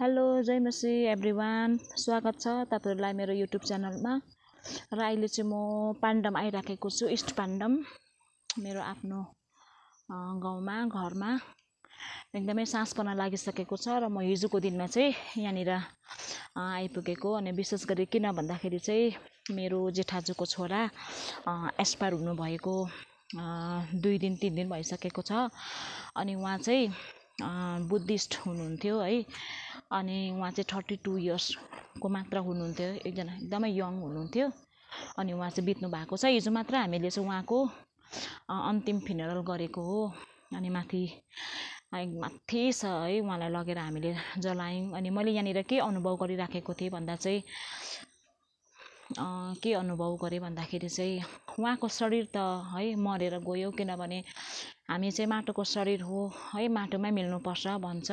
hello जय मसी every one स्वागत छ तपाईँहरूलाई मेरो युट्युब च्यानलमा र अहिले चाहिँ म पाण्डम आइराखेको छु इस्ट पाण्डम मेरो आफ्नो गाउँमा घरमा एकदमै सास पर्न लागिसकेको छ र म हिजोको दिनमा चाहिँ यहाँनिर आइपुगेको अनि विशेष गरी किन भन्दाखेरि चाहिँ मेरो जेठाजुको छोरा एक्सपायर हुनुभएको दुई दिन तिन दिन भइसकेको छ अनि उहाँ चाहिँ बुद्धिस्ट हुनुहुन्थ्यो है अनि उहाँ चाहिँ थर्टी टू इयर्सको मात्र हुनुहुन्थ्यो एकजना एकदमै यङ हुनुहुन्थ्यो अनि उहाँ चाहिँ बित्नु भएको छ हिजो मात्र हामीले चाहिँ उहाँको अन्तिम फिनेरल गरेको हो अनि माथि माथि छ है उहाँलाई लगेर हामीले जलायौँ अनि मैले यहाँनिर के अनुभव गरिराखेको थिएँ भन्दा चाहिँ के अनुभव गरेँ भन्दाखेरि चाहिँ उहाँको शरीर त है मरेर गयो किनभने हामी चाहिँ माटोको शरीर हो है माटोमै मिल्नुपर्छ भन्छ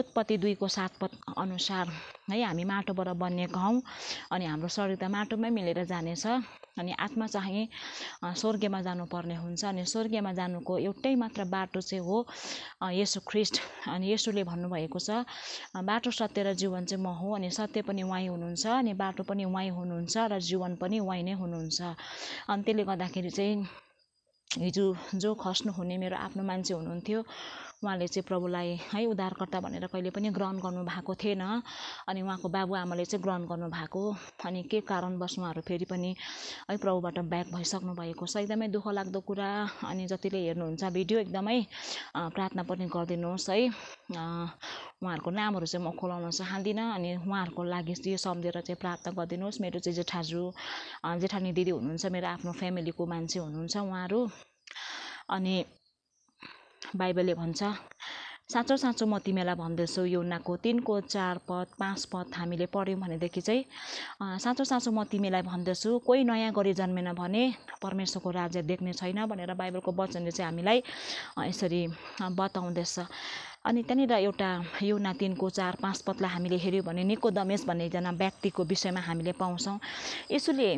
उत्पत्ति दुईको सात अनुसार है हामी माटोबाट बनिएको हौँ अनि हाम्रो शरीर त माटोमै मिलेर जानेछ अनि आत्मा चाहिँ स्वर्गीयमा जानुपर्ने हुन्छ अनि स्वर्गीयमा जानुको एउटै मात्र बाटो चाहिँ हो यसु ख्रिस्ट अनि यसुले भन्नुभएको छ बाटो सत्य र जीवन चाहिँ म हो अनि सत्य पनि उहाँ हुनुहुन्छ अनि बाटो पनि उहाँ हुनुहुन्छ र जीवन पनि उहाँ नै हुनुहुन्छ अनि त्यसले गर्दाखेरि चाहिँ हिजो जो खस्नुहुने मेरो आफ्नो मान्छे हुनुहुन्थ्यो उहाँले चाहिँ प्रभुलाई है उद्धारकर्ता भनेर कहिले पनि ग्रहण गर्नुभएको थिएन अनि उहाँको बाबुआमाले चाहिँ ग्रहण गर्नुभएको अनि के कारणवश उहाँहरू फेरि पनि है प्रभुबाट ब्याक भइसक्नु भएको छ एकदमै लाग्दो कुरा अनि जतिले हेर्नुहुन्छ भिडियो एकदमै प्रार्थना पनि गरिदिनुहोस् है उहाँहरूको नामहरू चाहिँ म खोलाउन चाहदिनँ अनि उहाँहरूको लागि चाहिँ सम्झेर चाहिँ प्राप्त गरिदिनुहोस् मेरो चाहिँ जेठाजु जेठानी दिदी हुनुहुन्छ मेरो आफ्नो फ्यामिलीको मान्छे हुनुहुन्छ उहाँहरू अनि बाइबलले भन्छ साँचो साँचो म तिमीलाई भन्दैछु योनाको तिनको चार पद पाँच पद हामीले पढ्यौँ भनेदेखि चाहिँ साँचो साँचो म तिमीलाई भन्दैछु कोही नयाँ गरी जन्मेन भने परमेश्वरको राज्य देख्ने छैन भनेर बाइबलको वचनले चाहिँ हामीलाई यसरी बताउँदैछ अनि त्यहाँनिर एउटा यो तिनको चार पाँच पत्ला हामीले हेऱ्यौँ भने निको दमेश भन्ने एकजना व्यक्तिको विषयमा हामीले पाउँछौँ यसोले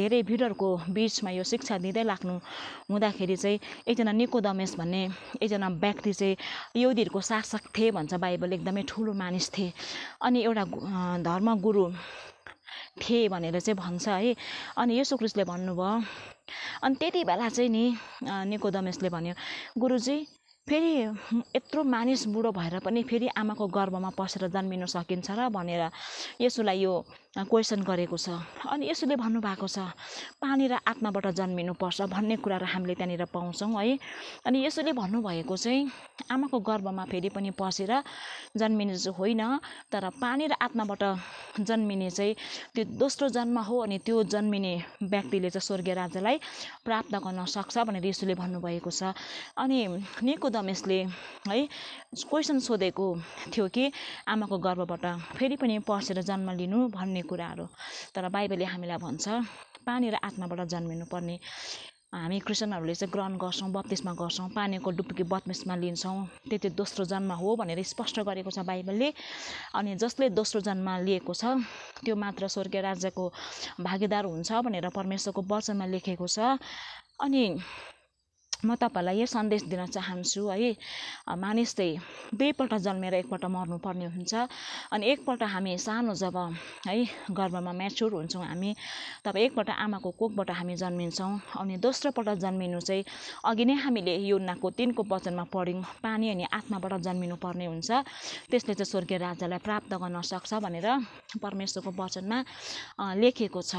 धेरै भिडहरूको बिचमा यो शिक्षा दिँदै लाग्नु हुँदाखेरि चाहिँ एकजना निको दमेश भन्ने एकजना व्यक्ति चाहिँ युदीहरूको शासक थिए भन्छ बाइबल एकदमै ठुलो मानिस थिए अनि एउटा धर्मगुरु थिए भनेर चाहिँ भन्छ है अनि यसो क्रिस्टले भन्नुभयो अनि त्यति बेला चाहिँ नि दमेशले भन्यो गुरुजी फेरि यत्रो मानिस बुढो भएर पनि फेरि आमाको गर्भमा पसेर जन्मिनु सकिन्छ र भनेर यसोलाई यो क्वेसन गरेको छ अनि यसोले भन्नुभएको छ पानी र आत्माबाट जन्मिनुपर्छ भन्ने कुराहरू हामीले त्यहाँनिर पाउँछौँ है अनि यसोले भन्नुभएको चाहिँ आमाको गर्भमा फेरि पनि पसेर जन्मिने चाहिँ होइन तर पानी र आत्माबाट जन्मिने चाहिँ त्यो दोस्रो जन्म हो अनि त्यो जन्मिने व्यक्तिले चाहिँ स्वर्गीय राज्यलाई प्राप्त गर्न सक्छ भनेर यसुले भन्नुभएको छ अनि निको दमेशले है क्वेसन सोधेको थियो कि आमाको गर्वबाट फेरि पनि पसेर जन्म लिनु भन्ने कुराहरू तर बाइबलले हामीलाई भन्छ पानी र आत्माबाट जन्मिनुपर्ने हामी क्रिस्चियनहरूले चाहिँ ग्रहण गर्छौँ बत्तिसमा गर्छौँ पानीको डुबकी बत्तिसमा लिन्छौँ त्यो दोस्रो जन्म हो भनेर स्पष्ट गरेको छ बाइबलले अनि जसले दोस्रो जन्म लिएको छ त्यो मात्र स्वर्गीय राज्यको भागीदार हुन्छ भनेर परमेश्वरको वचनमा लेखेको छ अनि म तपाईँहरूलाई यो सन्देश दिन चाहन्छु है मानिस चाहिँ दुईपल्ट जन्मेर एकपल्ट मर्नुपर्ने हुन्छ अनि एकपल्ट हामी सानो जब है गर्भमा म्याच्योर हुन्छौँ हामी तब एकपल्ट आमाको कोखबाट हामी जन्मिन्छौँ अनि दोस्रोपल्ट जन्मिनु चाहिँ अघि नै हामीले योनाको तिनको वचनमा पढ्यौँ पानी अनि आत्माबाट जन्मिनु पर्ने हुन्छ त्यसले चाहिँ स्वर्गीय राजालाई प्राप्त गर्न सक्छ भनेर परमेश्वरको वचनमा लेखेको छ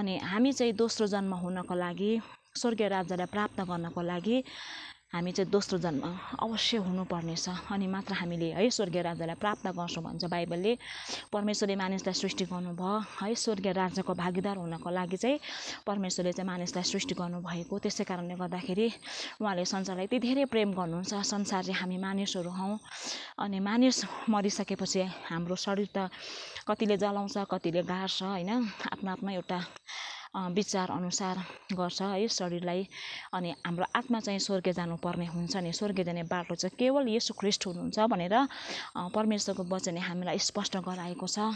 अनि हामी चाहिँ दोस्रो जन्म हुनको लागि स्वर्गीय राज्यलाई प्राप्त गर्नको लागि हामी चाहिँ दोस्रो जन्म अवश्य हुनुपर्नेछ अनि मात्र हामीले है स्वर्गीय राज्यलाई प्राप्त गर्छौँ भन्छ बाइबलले परमेश्वरले मानिसलाई सृष्टि गर्नुभयो है स्वर्गीय राज्यको भागीदार हुनको लागि चाहिँ परमेश्वरले चाहिँ मानिसलाई सृष्टि गर्नुभएको त्यसै कारणले गर्दाखेरि उहाँले संसारलाई यति धेरै प्रेम गर्नुहुन्छ संसार चाहिँ हामी मानिसहरू हौँ अनि मानिस मरिसकेपछि हाम्रो शरीर त कतिले जलाउँछ कतिले गाड्छ होइन आफ्नो आफ्नो एउटा विचार अनुसार गर्छ है शरीरलाई अनि हाम्रो आत्मा चाहिँ स्वर्ग जानुपर्ने हुन्छ नि स्वर्ग जाने बाटो चाहिँ केवल यसो ख्रिस्ट हुनुहुन्छ भनेर परमेश्वरको वचनले हामीलाई स्पष्ट गराएको छ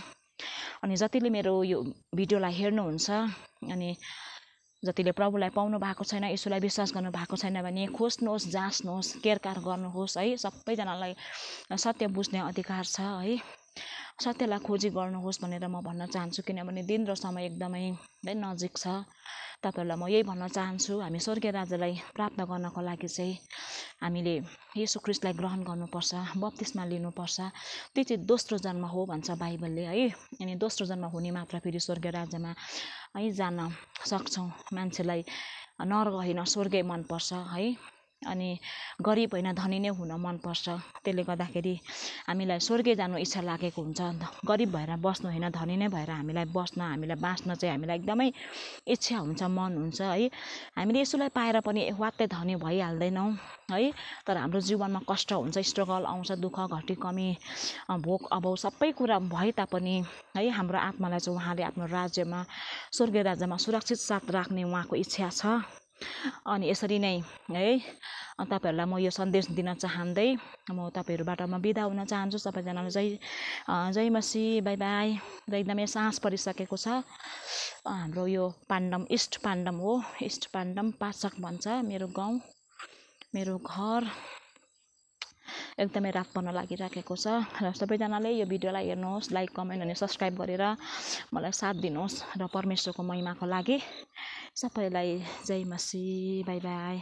अनि जतिले मेरो यो भिडियोलाई हेर्नुहुन्छ अनि जतिले प्रभुलाई पाउनु भएको छैन यसोलाई विश्वास गर्नु भएको छैन भने खोज्नुहोस् जाँच्नुहोस् केयरकार गर्नुहोस् है सबैजनालाई सत्य बुझ्ने अधिकार छ है सत्यलाई खोजी गर्नुहोस् भनेर म भन्न चाहन्छु किनभने दिन र समय एकदमै नजिक छ तपाईँहरूलाई म यही भन्न चाहन्छु हामी स्वर्गीय राजालाई प्राप्त गर्नको लागि चाहिँ हामीले यसो क्रिस्टलाई ग्रहण गर्नुपर्छ बत्तिसमा लिनुपर्छ त्यो चाहिँ दोस्रो जन्म हो भन्छ बाइबलले है अनि दोस्रो जन्म हुने मात्र फेरि स्वर्गीय राज्यमा है जान सक्छौँ मान्छेलाई नरक होइन स्वर्गै मनपर्छ है अनि गरिब होइन धनी नै हुन मनपर्छ त्यसले गर्दाखेरि हामीलाई स्वर्गीय जानु इच्छा लागेको हुन्छ गरिब भएर बस्नु होइन धनी नै भएर हामीलाई बस्न हामीलाई बाँच्न चाहिँ हामीलाई एकदमै इच्छा हुन्छ मन हुन्छ है हामीले यसोलाई पाएर पनि वात्तै धनी भइहाल्दैनौँ है तर हाम्रो जीवनमा कष्ट हुन्छ स्ट्रगल आउँछ दुःख घटी कमी भोक अभाव सबै कुरा भए तापनि है हाम्रो आत्मालाई चाहिँ उहाँले आफ्नो राज्यमा स्वर्गीय राज्यमा सुरक्षित साथ राख्ने उहाँको इच्छा छ अनि यसरी नै है तपाईँहरूलाई म यो सन्देश दिन चाहँदै म तपाईँहरूबाट म बिदा हुन चाहन्छु सबैजनालाई जय जय मसी बाई बाई र एकदमै सास परिसकेको छ हाम्रो यो पाण्डम इष्ट पाण्डम हो इष्ट पाण्डम पाचक भन्छ मेरो गाउँ मेरो घर एकदमै रात पर्न लागिराखेको छ र सबैजनाले यो भिडियोलाई हेर्नुहोस् लाइक कमेन्ट अनि सब्सक्राइब गरेर मलाई साथ दिनुहोस् र परमेश्वरको महिमाको लागि सबैलाई जय मसी बाई बाई